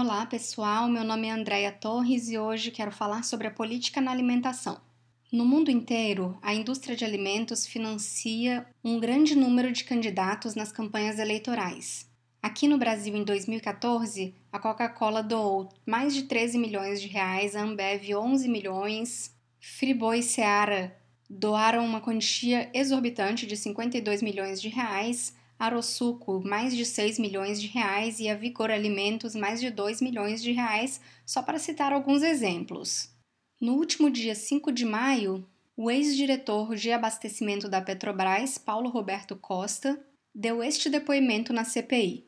Olá, pessoal. Meu nome é Andréia Torres e hoje quero falar sobre a política na alimentação. No mundo inteiro, a indústria de alimentos financia um grande número de candidatos nas campanhas eleitorais. Aqui no Brasil, em 2014, a Coca-Cola doou mais de 13 milhões de reais, a Ambev 11 milhões, Friboi e Seara doaram uma quantia exorbitante de 52 milhões de reais, Arosuco, mais de 6 milhões de reais e a Vigor Alimentos, mais de 2 milhões de reais, só para citar alguns exemplos. No último dia 5 de maio, o ex-diretor de abastecimento da Petrobras, Paulo Roberto Costa, deu este depoimento na CPI.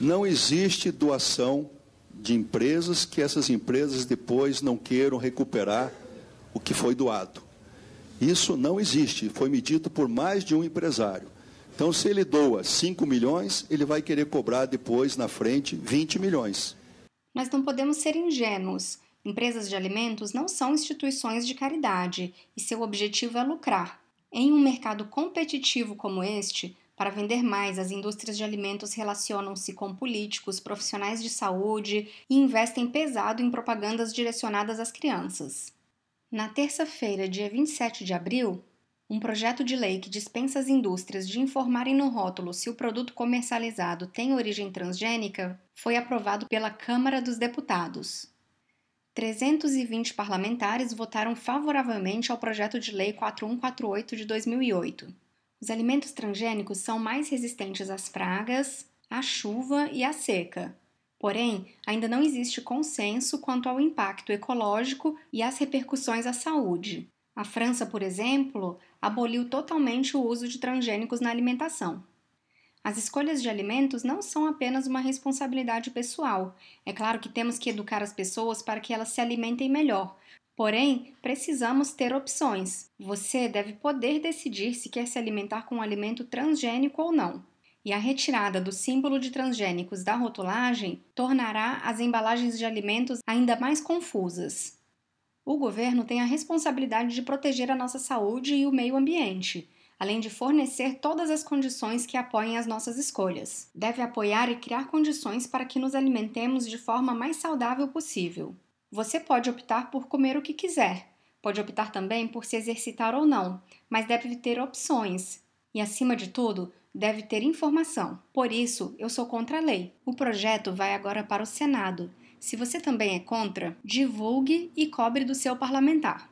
Não existe doação de empresas que essas empresas depois não queiram recuperar o que foi doado. Isso não existe, foi medido por mais de um empresário. Então, se ele doa 5 milhões, ele vai querer cobrar depois, na frente, 20 milhões. Mas não podemos ser ingênuos. Empresas de alimentos não são instituições de caridade e seu objetivo é lucrar. Em um mercado competitivo como este, para vender mais, as indústrias de alimentos relacionam-se com políticos, profissionais de saúde e investem pesado em propagandas direcionadas às crianças. Na terça-feira, dia 27 de abril, um projeto de lei que dispensa as indústrias de informarem no rótulo se o produto comercializado tem origem transgênica, foi aprovado pela Câmara dos Deputados. 320 parlamentares votaram favoravelmente ao projeto de lei 4148 de 2008. Os alimentos transgênicos são mais resistentes às pragas, à chuva e à seca. Porém, ainda não existe consenso quanto ao impacto ecológico e às repercussões à saúde. A França, por exemplo, aboliu totalmente o uso de transgênicos na alimentação. As escolhas de alimentos não são apenas uma responsabilidade pessoal. É claro que temos que educar as pessoas para que elas se alimentem melhor, Porém, precisamos ter opções. Você deve poder decidir se quer se alimentar com um alimento transgênico ou não. E a retirada do símbolo de transgênicos da rotulagem tornará as embalagens de alimentos ainda mais confusas. O governo tem a responsabilidade de proteger a nossa saúde e o meio ambiente, além de fornecer todas as condições que apoiem as nossas escolhas. Deve apoiar e criar condições para que nos alimentemos de forma mais saudável possível. Você pode optar por comer o que quiser, pode optar também por se exercitar ou não, mas deve ter opções. E acima de tudo, deve ter informação. Por isso, eu sou contra a lei. O projeto vai agora para o Senado. Se você também é contra, divulgue e cobre do seu parlamentar.